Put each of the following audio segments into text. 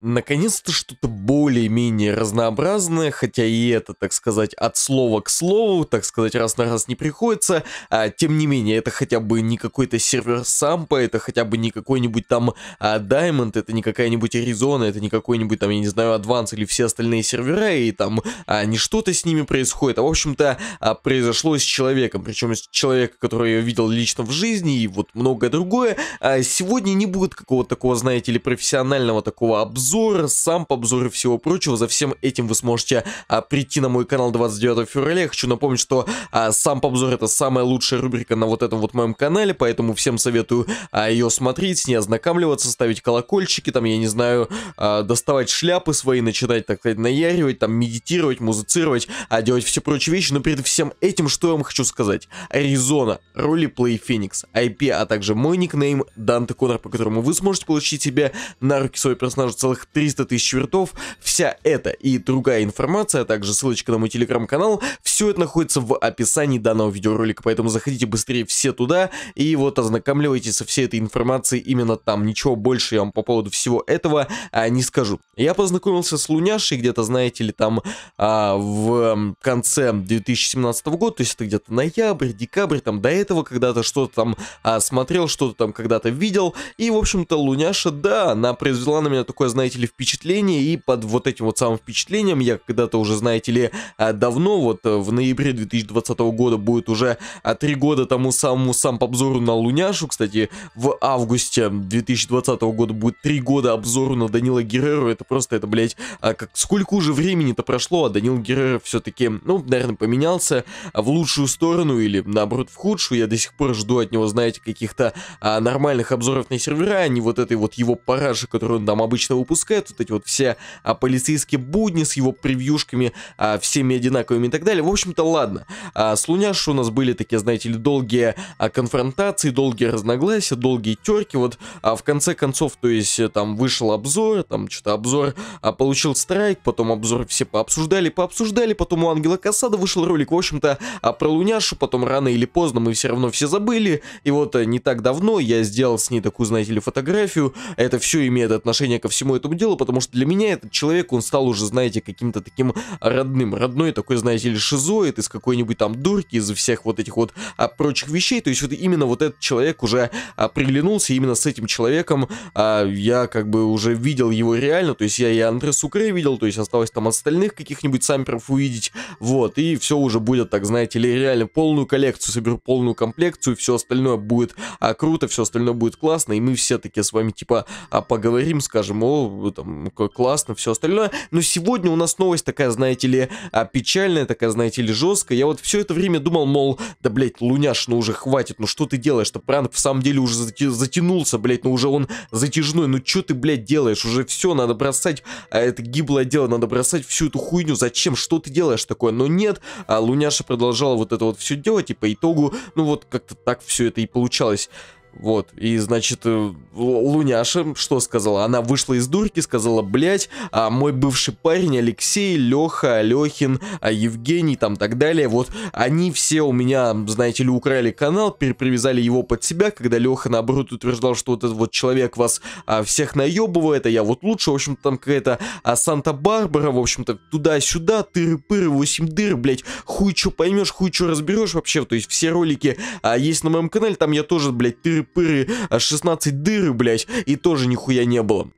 Наконец-то что-то более-менее разнообразное, хотя и это, так сказать, от слова к слову, так сказать, раз на раз не приходится, а, тем не менее, это хотя бы не какой-то сервер сампа, это хотя бы не какой-нибудь там а, Diamond, это не какая-нибудь Arizona, это не какой-нибудь там, я не знаю, Advance или все остальные сервера, и там а, не что-то с ними происходит, а, в общем-то, а, произошло с человеком, причем с человека, который я видел лично в жизни, и вот многое другое. А, сегодня не будет какого-то такого, знаете ли, профессионального такого обзора, обзор, самп, обзор и всего прочего. За всем этим вы сможете а, прийти на мой канал 29 февраля. Я хочу напомнить, что а, по обзор это самая лучшая рубрика на вот этом вот моем канале, поэтому всем советую а, ее смотреть, с ней ознакомливаться, ставить колокольчики, там, я не знаю, а, доставать шляпы свои, начинать, так сказать, наяривать, там, медитировать, музыцировать, а делать все прочие вещи. Но перед всем этим, что я вам хочу сказать? Аризона, Roleplay Феникс, IP, а также мой никнейм Данте Конор, по которому вы сможете получить себе на руки свой персонаж целых целых 300 тысяч вертов. Вся эта и другая информация, а также ссылочка на мой телеграм-канал, все это находится в описании данного видеоролика, поэтому заходите быстрее все туда и вот ознакомляйтесь со всей этой информацией именно там. Ничего больше я вам по поводу всего этого а, не скажу. Я познакомился с Луняшей где-то, знаете ли, там а, в конце 2017 года, то есть это где-то ноябрь, декабрь, там до этого когда-то что-то там а, смотрел, что-то там когда-то видел. И, в общем-то, Луняша, да, она произвела на меня такое, знаете, знаете ли, впечатление, и под вот этим вот самым впечатлением я когда-то уже, знаете ли, а, давно, вот э, в ноябре 2020 года будет уже 3 а, года тому самому сам по обзору на Луняшу, кстати, в августе 2020 года будет 3 года обзору на Данила Герреру, это просто, это, блядь, а, как, сколько уже времени-то прошло, а Данил Геррер все-таки, ну, наверное, поменялся в лучшую сторону или, наоборот, в худшую, я до сих пор жду от него, знаете, каких-то а, нормальных обзоров на сервера, а не вот этой вот его параши, которую он там обычно выпускает, выпускает, вот эти вот все а, полицейские будни с его превьюшками, а, всеми одинаковыми и так далее. В общем-то, ладно. А, с Луняшей у нас были такие, знаете ли, долгие а, конфронтации, долгие разногласия, долгие терки. Вот а, в конце концов, то есть там вышел обзор, там что-то обзор а, получил страйк, потом обзор все пообсуждали, пообсуждали, потом у Ангела Касада вышел ролик, в общем-то, а, про Луняшу, потом рано или поздно мы все равно все забыли. И вот а, не так давно я сделал с ней такую, знаете ли, фотографию. Это все имеет отношение ко всему этому этому делу, потому что для меня этот человек, он стал уже, знаете, каким-то таким родным. Родной такой, знаете, или шизоид из какой-нибудь там дурки, из всех вот этих вот а, прочих вещей. То есть вот именно вот этот человек уже а, приглянулся, именно с этим человеком а, я как бы уже видел его реально. То есть я и Андре Сукре видел, то есть осталось там остальных каких-нибудь самперов увидеть. Вот, и все уже будет, так знаете ли, реально полную коллекцию, соберу полную комплекцию, все остальное будет а, круто, все остальное будет классно, и мы все таки с вами типа а, поговорим, скажем, о, Э, там классно, все остальное. Но сегодня у нас новость такая, знаете ли, а, печальная, такая, знаете ли, жесткая. Я вот все это время думал, мол, да, блядь, Луняш, ну уже хватит, ну что ты делаешь что Пранк в самом деле уже затянулся, блядь, ну уже он затяжной, ну что ты, блядь, делаешь? Уже все, надо бросать, а это гиблое дело, надо бросать всю эту хуйню, зачем, что ты делаешь такое? Но нет, а Луняша продолжала вот это вот все делать, и по итогу, ну вот как-то так все это и получалось. Вот, и, значит, э, Луняша, что сказала? Она вышла из дурки, сказала, блять, а мой бывший парень Алексей, Леха, Алехин, а Евгений, там, так далее, вот, они все у меня, знаете ли, украли канал, перепривязали его под себя, когда Леха, наоборот, утверждал, что вот этот вот человек вас а, всех наебывает, а я вот лучше, в общем-то, там какая-то а, Санта-Барбара, в общем-то, туда-сюда, тыры-пыры, восемь дыр, блять хуй чё поймешь, хуй чё разберешь вообще, то есть все ролики а, есть на моем канале, там я тоже, блять тыры тыры-пыры, 16 а дыры, блять, и тоже нихуя не было.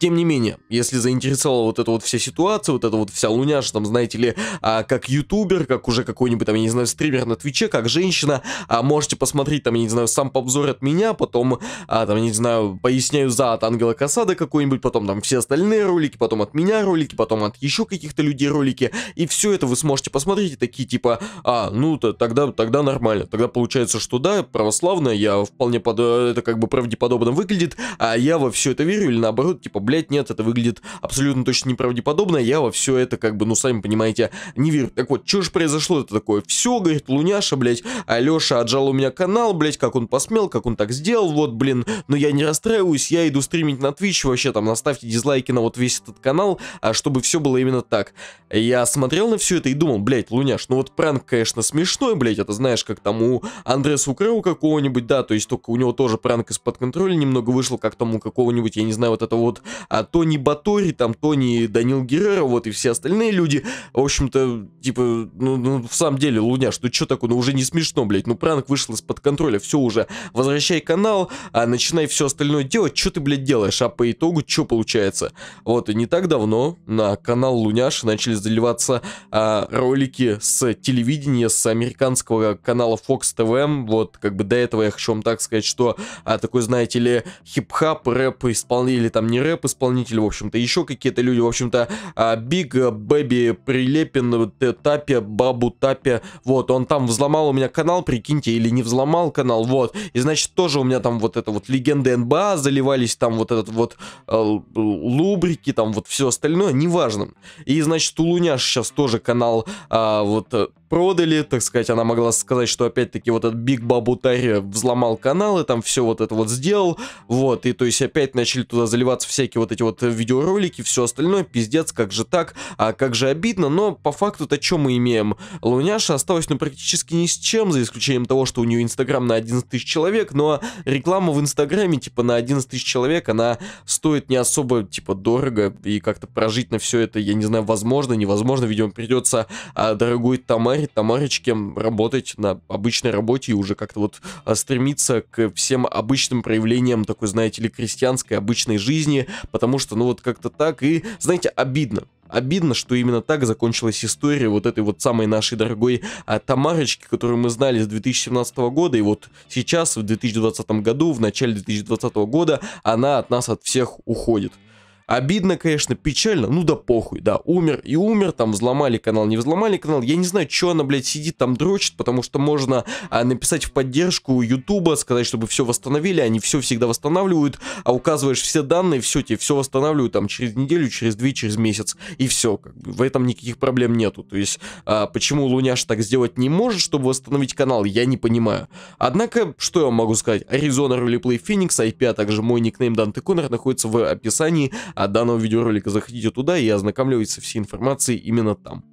Тем не менее, если заинтересовала вот эта вот вся ситуация, вот эта вот вся луня, что там, знаете ли, а, как ютубер, как уже какой-нибудь там, я не знаю, стример на Твиче, как женщина, а, можете посмотреть там, я не знаю, сам обзор от меня, потом, а, там, я не знаю, поясняю за от Ангела Касада какой-нибудь, потом там все остальные ролики, потом от меня ролики, потом от еще каких-то людей ролики, и все это вы сможете посмотреть, и такие типа, а, ну, то, тогда, тогда нормально, тогда получается, что да, православная, я вполне, под... Э, это как бы правдеподобно выглядит, а я во все это верю, или наоборот, типа, блядь, нет, это выглядит абсолютно точно неправдеподобно, я во все это, как бы, ну, сами понимаете, не верю. Так вот, что же произошло это такое? Все, говорит, Луняша, блядь, Алеша отжал у меня канал, блядь, как он посмел, как он так сделал, вот, блин, но я не расстраиваюсь, я иду стримить на Twitch, вообще, там, наставьте дизлайки на вот весь этот канал, а чтобы все было именно так. Я смотрел на все это и думал, блядь, Луняш, ну вот пранк, конечно, смешной, блядь, это знаешь, как тому у Андреса Укрыл какого-нибудь, да, то есть только у него тоже пранк из-под контроля немного вышел, как там какого-нибудь, я не знаю, вот это вот а Тони Батори, там Тони Данил Геррера, вот и все остальные люди, в общем-то, типа, ну, ну в самом деле, Луняш, что ну, чё такое, ну уже не смешно, блядь, ну пранк вышел из-под контроля, все уже, возвращай канал, а начинай все остальное делать, чё ты, блядь, делаешь, а по итогу чё получается? Вот, и не так давно на канал Луняш начали заливаться а, ролики с телевидения, с американского канала Fox TV, вот, как бы до этого я хочу вам так сказать, что а, такой, знаете ли, хип-хап, рэп, исполнили там не рэп, исполнитель, в общем-то, еще какие-то люди, в общем-то, а, Биг, а, Бэби, Прилепин, э, Тапе, Бабу Тапе, вот, он там взломал у меня канал, прикиньте, или не взломал канал, вот, и значит, тоже у меня там вот это вот легенды НБА заливались, там вот этот вот э, лубрики, там вот все остальное, неважно. И, значит, у Луняш сейчас тоже канал, а, вот, э, продали, так сказать, она могла сказать, что опять-таки вот этот Биг Бабу Тари взломал канал и там все вот это вот сделал, вот, и то есть опять начали туда заливаться всякие вот эти вот видеоролики, все остальное, пиздец, как же так, а как же обидно, но по факту-то что мы имеем? Луняша осталась ну практически ни с чем, за исключением того, что у нее Инстаграм на 11 тысяч человек, но реклама в Инстаграме типа на 11 тысяч человек, она стоит не особо типа дорого, и как-то прожить на все это, я не знаю, возможно, невозможно, видимо, придется а, дорогой Тамаре Тамаре, Тамарочке работать на обычной работе и уже как-то вот а, стремиться к всем обычным проявлениям такой, знаете ли, крестьянской обычной жизни, потому что, ну вот как-то так, и, знаете, обидно. Обидно, что именно так закончилась история вот этой вот самой нашей дорогой а, Тамарочки, которую мы знали с 2017 года, и вот сейчас, в 2020 году, в начале 2020 года, она от нас от всех уходит. Обидно, конечно, печально, ну да похуй, да, умер и умер, там взломали канал, не взломали канал, я не знаю, что она, блядь, сидит там дрочит, потому что можно а, написать в поддержку Ютуба, сказать, чтобы все восстановили, они все всегда восстанавливают, а указываешь все данные, все, тебе все восстанавливают там через неделю, через две, через месяц, и все, как бы, в этом никаких проблем нету, то есть, а, почему Луняш так сделать не может, чтобы восстановить канал, я не понимаю. Однако, что я могу сказать, Arizona Roleplay Phoenix, IP, а также мой никнейм Данте Коннор находится в описании, от данного видеоролика, заходите туда и ознакомьтесь со всей информацией именно там.